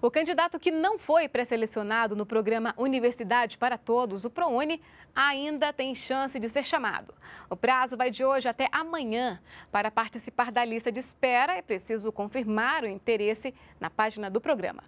O candidato que não foi pré-selecionado no programa Universidade para Todos, o ProUni, ainda tem chance de ser chamado. O prazo vai de hoje até amanhã. Para participar da lista de espera, é preciso confirmar o interesse na página do programa.